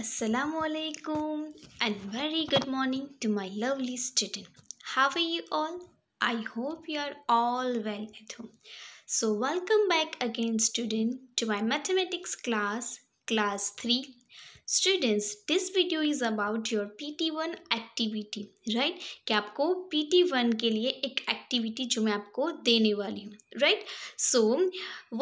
Assalamu alaikum and very good morning to my lovely student. How are you all? I hope you are all well at home. So welcome back again student to my mathematics class, class 3. Students, this video is about your PT1 activity, right? कि आपको PT1 के लिए एक activity जो मैं आपको देने वाली हूँ, right? So,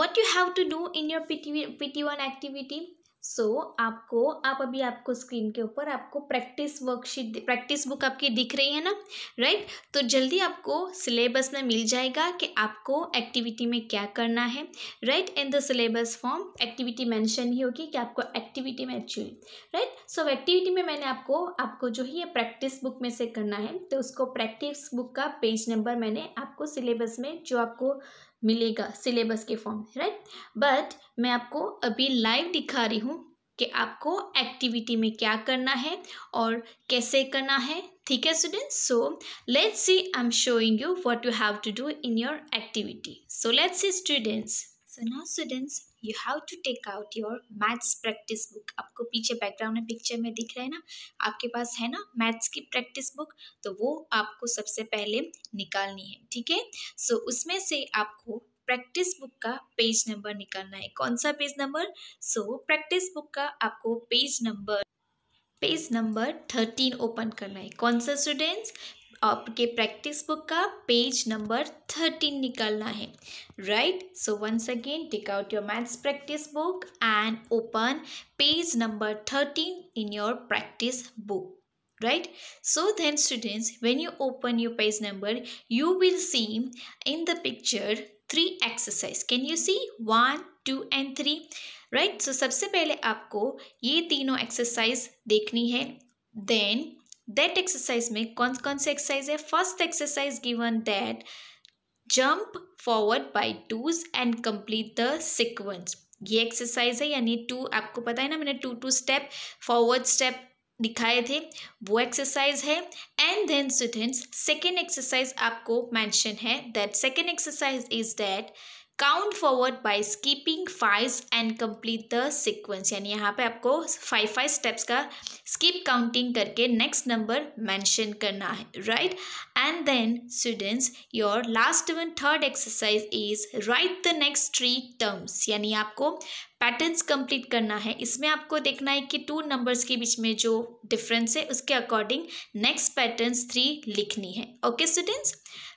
what you have to do in your PT, PT1 activity? So so, आपको आप अभी आपको स्क्रीन के ऊपर आपको प्रैक्टिस वर्कशीट प्रैक्टिस बुक आपकी दिख रही है ना राइट right? तो जल्दी आपको सिलेबस में मिल जाएगा कि आपको एक्टिविटी में क्या करना है write in the syllabus form activity mention ही होगी कि आपको एक्टिविटी में एक्चुअली राइट सो एक्टिविटी में मैंने आपको आपको जो है प्रैक्टिस बुक में से करना है तो उसको प्रैक्टिस बुक का पेज नंबर मैंने आपको सिलेबस में जो आपको मिलेगा सिलेबस के फॉर्म में राइट बट मैं आपको अभी लाइव दिखा रही हूँ कि आपको एक्टिविटी में क्या करना है और कैसे करना है ठीक है student so let's see I am showing you what you have to do in your activity so let's see students so now students you have to take out your maths practice book आपको पीछे background में picture में दिख रहा है ना आपके पास है ना मैथ्स की प्रैक्टिस बुक तो वो आपको सबसे पहले निकालनी है ठीक है सो उसमें से आपको प्रैक्टिस बुक का पेज नंबर निकालना है कौन सा page number so practice book का आपको page number page number thirteen open करना है कौन सा स्टूडेंट्स आपके प्रैक्टिस बुक का पेज नंबर थर्टीन निकालना है right so once again take out your maths practice book and open page number thirteen in your practice book right so then students when you open your page number you will see in the picture three exercise can you see one two and three right so सबसे पहले आपको ये तीनों exercise देखनी है then that exercise में कौन कौन से एक्सरसाइज है first exercise given that jump forward by twos and complete the sequence ये एक्सरसाइज है यानी टू आपको पता है ना मैंने two two step forward step दिखाए थे वो एक्सरसाइज है and then students second exercise आपको मेंशन है that second exercise is that count forward by skipping five and complete the sequence यानी यहाँ पे आपको फाइव फाइव स्टेप्स का स्कीप काउंटिंग करके नेक्स्ट नंबर मेंशन करना है right and then students your last one third exercise is write the next three terms यानी आपको पैटर्न्स कंप्लीट करना है इसमें आपको देखना है कि टू नंबर्स के बीच में जो डिफरेंस है उसके अकॉर्डिंग नेक्स्ट पैटर्न्स थ्री लिखनी है ओके स्टूडेंट्स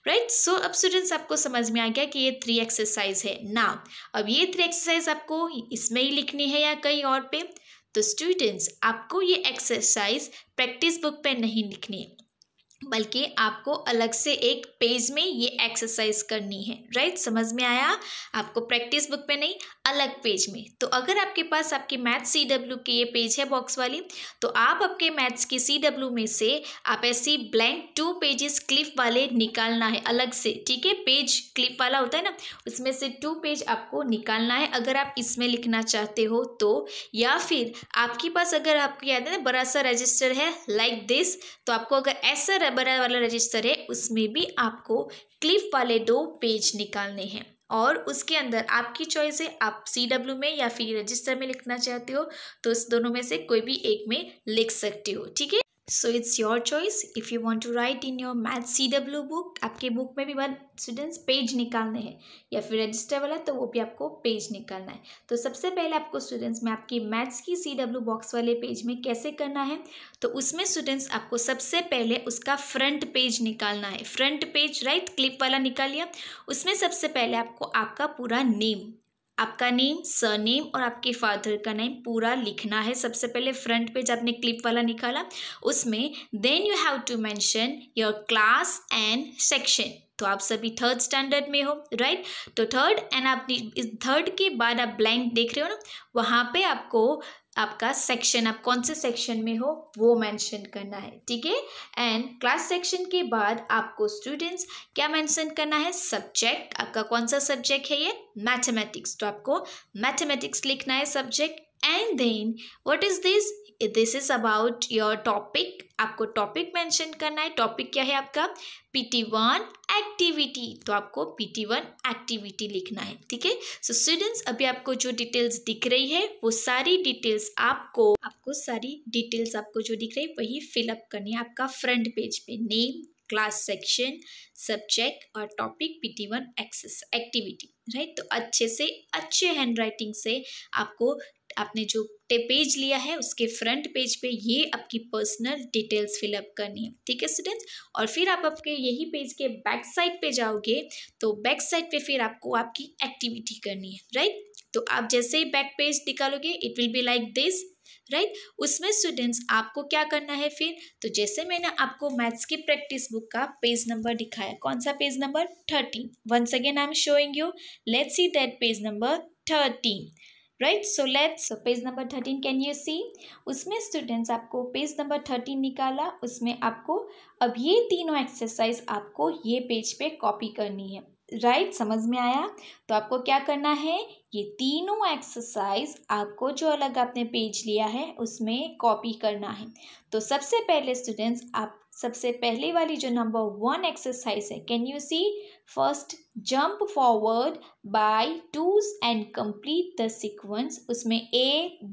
राइट सो अब स्टूडेंट्स आपको समझ में आ गया कि ये थ्री एक्सरसाइज है ना अब ये थ्री एक्सरसाइज आपको इसमें ही लिखनी है या कहीं और पे तो स्टूडेंट्स आपको ये एक्सरसाइज प्रैक्टिस बुक पे नहीं लिखनी है बल्कि आपको अलग से एक पेज में ये एक्सरसाइज करनी है राइट समझ में आया आपको प्रैक्टिस बुक पे नहीं अलग पेज में तो अगर आपके पास आपकी मैथ्स सी डब्ल्यू की ये पेज है बॉक्स वाली तो आप आपके मैथ्स की सी डब्ल्यू में से आप ऐसी ब्लैंक टू पेजेस क्लिप वाले निकालना है अलग से ठीक है पेज क्लिप वाला होता है ना उसमें से टू पेज आपको निकालना है अगर आप इसमें लिखना चाहते हो तो या फिर आपके पास अगर आपको याद है ना बड़ा सा रजिस्टर है लाइक like दिस तो आपको अगर ऐसा बड़ा वाला रजिस्टर है उसमें भी आपको क्लिप वाले दो पेज निकालने हैं और उसके अंदर आपकी चॉइस है आप सी डब्ल्यू में या फिर रजिस्टर में लिखना चाहते हो तो उस दोनों में से कोई भी एक में लिख सकते हो ठीक है so it's your choice if you want to write in your math C W book आपके बुक में भी बात स्टूडेंट्स पेज निकालने हैं या फिर रजिस्टर वाला तो वो भी आपको पेज निकालना है तो सबसे पहले आपको स्टूडेंट्स में आपकी मैथ्स की सी डब्ल्यू बॉक्स वाले पेज में कैसे करना है तो उसमें स्टूडेंट्स आपको सबसे पहले उसका फ्रंट पेज निकालना है फ्रंट पेज राइट क्लिप वाला निकालिए उसमें सबसे पहले आपको आपका पूरा नेम आपका नेम सरनेम और आपके फादर का नेम पूरा लिखना है सबसे पहले फ्रंट पेज आपने क्लिप वाला निकाला उसमें then you have to mention your class and section तो आप सभी थर्ड स्टैंडर्ड में हो राइट तो थर्ड एंड आप थर्ड के बाद आप ब्लैंक देख रहे हो ना वहाँ पे आपको आपका सेक्शन आप कौन से सेक्शन में हो वो मेंशन करना है ठीक है एंड क्लास सेक्शन के बाद आपको स्टूडेंट्स क्या मेंशन करना है सब्जेक्ट आपका कौन सा सब्जेक्ट है ये मैथमेटिक्स तो आपको मैथमेटिक्स लिखना है subject and then what is this this is about your topic आपको टॉपिक मेंशन करना है टॉपिक क्या है आपका पी टी वन एक्टिविटी तो आपको पी टी वन एक्टिविटी लिखना है ठीक है सो स्टूडेंट्स अभी आपको जो डिटेल्स दिख रही है वो सारी डिटेल्स आपको आपको सारी डिटेल्स आपको जो दिख रही है वही फिलअप करनी है आपका फ्रंट पेज पे नेम क्लास सेक्शन सब्जेक्ट और topic P T one access activity right तो अच्छे से अच्छे हैंड राइटिंग से आपको आपने जो पेज लिया है उसके फ्रंट पेज पे ये आपकी पर्सनल डिटेल्स फिलअप करनी है ठीक है स्टूडेंट्स और फिर आप आपके यही पेज के बैक साइड पे जाओगे तो बैक साइड पे फिर आपको आपकी एक्टिविटी करनी है राइट तो आप जैसे ही बैक पेज निकालोगे it will be like this right right? उसमें स्टूडेंट्स आपको क्या करना है फिर तो जैसे मैंने आपको मैथ्स की प्रैक्टिस बुक का पेज नंबर दिखाया कौन सा page number thirteen once again I am showing you let's see that page number thirteen right so let's page number thirteen can you see उसमें स्टूडेंट्स आपको पेज नंबर थर्टीन निकाला उसमें आपको अब ये तीनों एक्सरसाइज आपको ये पेज पे कॉपी करनी है राइट right, समझ में आया तो आपको क्या करना है ये तीनों एक्सरसाइज आपको जो अलग आपने पेज लिया है उसमें कॉपी करना है तो सबसे पहले स्टूडेंट्स आप सबसे पहले वाली जो नंबर वन एक्सरसाइज है can you see first jump forward by twos and complete the sequence उसमें ए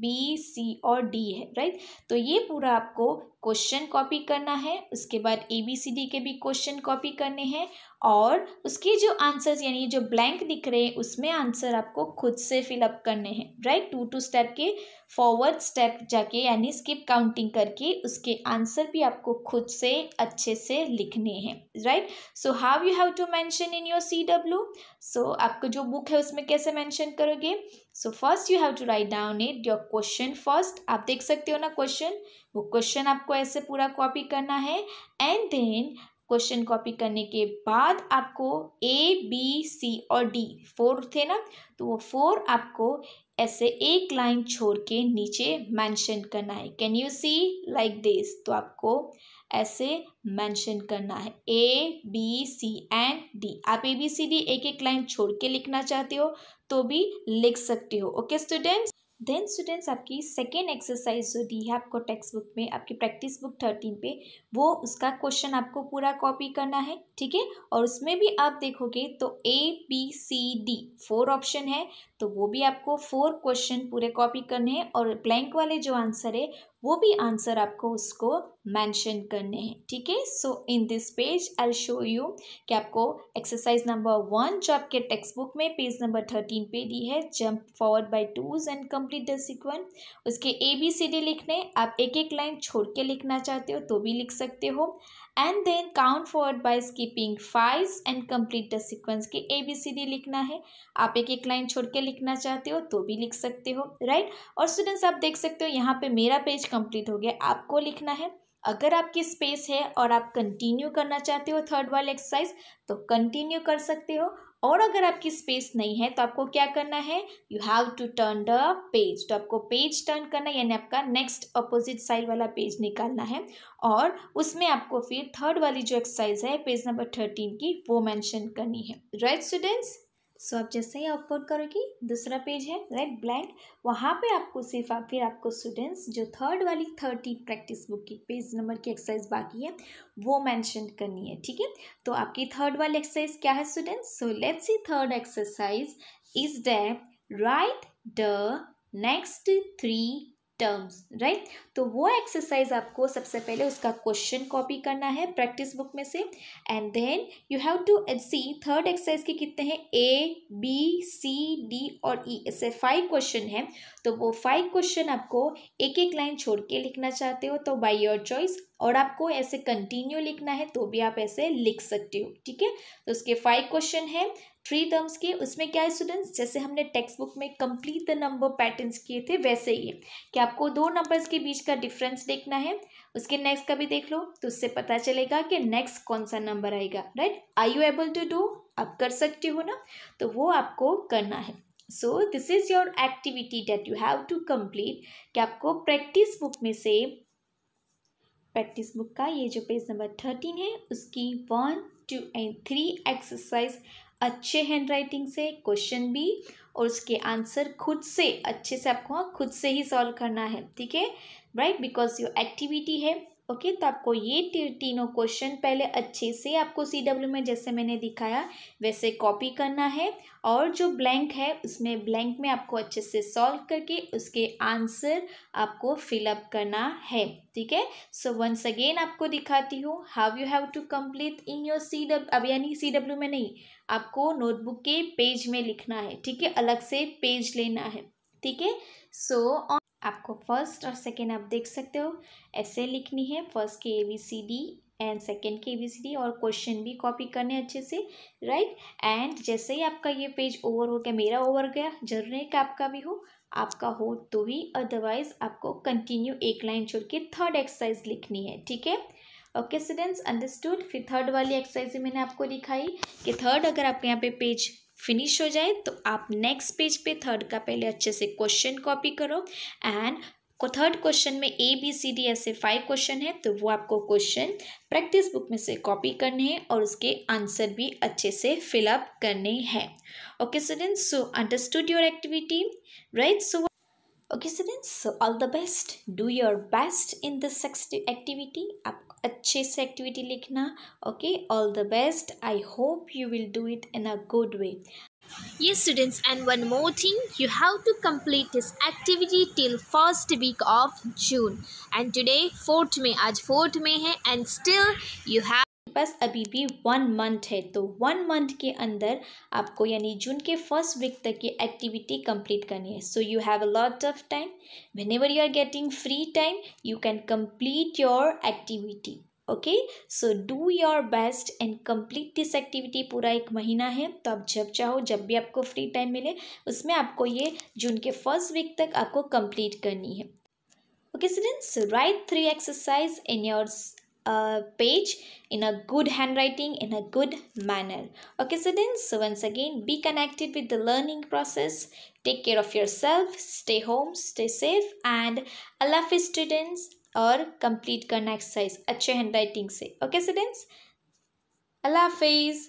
बी सी और डी है राइट तो ये पूरा आपको क्वेश्चन कॉपी करना है उसके बाद ए बी सी डी के भी क्वेश्चन कॉपी करने हैं और उसके जो आंसर्स यानी जो ब्लैंक दिख रहे हैं उसमें आंसर आपको खुद से फिलअप करने हैं राइट टू टू स्टेप के फॉरवर्ड स्टेप जाके यानी स्किप काउंटिंग करके उसके आंसर भी आपको खुद से अच्छे से लिखने हैं right so how you have to mention in your C W so आपको जो बुक है उसमें कैसे मेंशन करोगे so first you have to write down it your question first आप देख सकते हो ना क्वेश्चन वो क्वेश्चन आपको ऐसे पूरा कॉपी करना है एंड देन क्वेश्चन कॉपी करने के बाद आपको ए बी सी और डी फोर थे ना तो वो फोर आपको ऐसे एक लाइन छोड़ के नीचे मेंशन करना है can you see like this तो आपको ऐसे मेंशन करना है A B C and D आप ए बी सी डी एक एक लाइन छोड़ के लिखना चाहते हो तो भी लिख सकते हो ओके स्टूडेंट्स देन स्टूडेंट्स आपकी सेकेंड एक्सरसाइज जो दी है आपको टेक्स्ट बुक में आपकी प्रैक्टिस बुक थर्टीन पे वो उसका क्वेश्चन आपको पूरा कॉपी करना है ठीक है और उसमें भी आप देखोगे तो A B C D four option है तो वो भी आपको फोर क्वेश्चन पूरे कॉपी करने हैं और ब्लैंक वाले जो आंसर है वो भी आंसर आपको उसको मेंशन करने हैं ठीक है so in this page I show you कि आपको एक्सरसाइज नंबर वन जो आपके टेक्स्ट बुक में पेज नंबर थर्टीन पे दी है jump forward by twos and complete the sequence उसके ए बी सी डी लिखने आप एक एक लाइन छोड़ के लिखना चाहते हो तो भी लिख सकते हो and then count forward by skipping five and complete the sequence के ए बी सी डी लिखना है आप एक एक लाइन छोड़ के लिखना चाहते हो तो भी लिख सकते हो राइट और स्टूडेंट्स आप देख सकते हो यहाँ पे मेरा पेज कंप्लीट हो गया आपको लिखना है अगर आपकी स्पेस है और आप कंटिन्यू करना चाहते हो थर्ड वाले एक्सरसाइज तो कंटिन्यू कर सकते हो और अगर आपकी स्पेस नहीं है तो आपको क्या करना है you have to turn the page तो आपको पेज टर्न करना यानी आपका नेक्स्ट अपोजिट साइड वाला पेज निकालना है और उसमें आपको फिर थर्ड वाली जो एक्सरसाइज है पेज नंबर थर्टीन की वो मैंशन करनी है राइट स्टूडेंट्स सो so, आप जैसे ही अपलोड करोगी दूसरा पेज है राइट ब्लैंक वहाँ पे आपको सिर्फ आप फिर आपको स्टूडेंट्स जो थर्ड वाली थर्टी प्रैक्टिस बुक की पेज नंबर की एक्सरसाइज बाकी है वो मेंशन करनी है ठीक है तो आपकी थर्ड वाली एक्सरसाइज क्या है students so let's see third exercise is the right the next three terms right right? तो वो एक्सरसाइज आपको सबसे पहले उसका क्वेश्चन कॉपी करना है प्रैक्टिस बुक में से and then you have to see third exercise के कितने हैं ए बी सी डी और ई e. ऐसे फाइव क्वेश्चन हैं तो वो फाइव क्वेश्चन आपको एक एक लाइन छोड़ के लिखना चाहते हो तो बाय योर चॉइस और आपको ऐसे कंटिन्यू लिखना है तो भी आप ऐसे लिख सकते हो ठीक है तो उसके फाइव क्वेश्चन है थ्री टर्म्स के उसमें क्या है स्टूडेंट्स जैसे हमने टेक्स्ट बुक में कंप्लीट द नंबर पैटर्न्स किए थे वैसे ही है कि आपको दो नंबर्स के बीच का डिफरेंस देखना है उसके नेक्स्ट का भी देख लो तो उससे पता चलेगा कि नेक्स्ट कौन सा नंबर आएगा right I you able to do आप कर सकते हो ना तो वो आपको करना है so this is your activity that you have to complete कि आपको प्रैक्टिस बुक में से प्रैक्टिस बुक का ये जो पेज नंबर थर्टीन है उसकी one two and three exercise अच्छे हैंड राइटिंग से क्वेश्चन भी और उसके आंसर खुद से अच्छे से आपको हाँ खुद से ही सॉल्व करना है ठीक है राइट बिकॉज योर एक्टिविटी है ओके तो आपको ये तीनों क्वेश्चन पहले अच्छे से आपको सी डब्ल्यू में जैसे मैंने दिखाया वैसे कॉपी करना है और जो ब्लैंक है उसमें ब्लैंक में आपको अच्छे से सॉल्व करके उसके आंसर आपको फिलअप करना है ठीक है सो वंस अगेन आपको दिखाती हूँ how you have to complete in your C W अब यानी सी डब्ल्यू में नहीं आपको नोटबुक के पेज में लिखना है ठीक है अलग से पेज लेना है ठीक है सो आपको फर्स्ट और सेकेंड आप देख सकते हो ऐसे लिखनी है फर्स्ट के A B C D and second के बी सी डी और क्वेश्चन भी कॉपी करने अच्छे से राइट एंड जैसे ही आपका ये पेज ओवर हो गया मेरा ओवर गया जरूर है कि आपका भी हो आपका हो तो ही अदरवाइज आपको कंटिन्यू एक लाइन छोड़ के थर्ड एक्सरसाइज लिखनी है ठीक है ओके स्टूडेंट्स अंडरस्टूड फिर थर्ड वाली एक्सरसाइज मैंने आपको दिखाई कि थर्ड अगर आपके यहाँ पे पेज फिनिश हो जाए तो आप नेक्स्ट पेज पे थर्ड का पहले अच्छे से क्वेश्चन कॉपी करो एंड को थर्ड क्वेश्चन में ए बी सी डी ऐसे फाइव क्वेश्चन है तो वो आपको क्वेश्चन प्रैक्टिस बुक में से कॉपी करने हैं और उसके आंसर भी अच्छे से फिलअप करने हैं okay student so understood your activity right so okay student so all the best do your best in this activity आप अच्छे से एक्टिविटी लिखना okay all the best I hope you will do it in a good way ये students and one more thing you have to complete this activity till first week of June and today fourth में आज fourth में है and still you have pass अभी भी one month है तो one month के अंदर आपको यानी जून के फर्स्ट वीक तक ये एक्टिविटी कंप्लीट करनी है so you have a lot of time whenever you are getting free time you can complete your activity okay so do your best and complete this activity पूरा एक महीना है तो आप जब चाहो जब भी आपको फ्री टाइम मिले उसमें आपको ये जून के फर्स्ट वीक तक आपको कंप्लीट करनी है okay students right three exercise in your a page in a good handwriting in a good manner okay students so once again be connected with the learning process take care of yourself stay home stay safe and allah hafiz students or complete gun exercise. अच्छे handwriting से Okay, students. Allah हाफिज़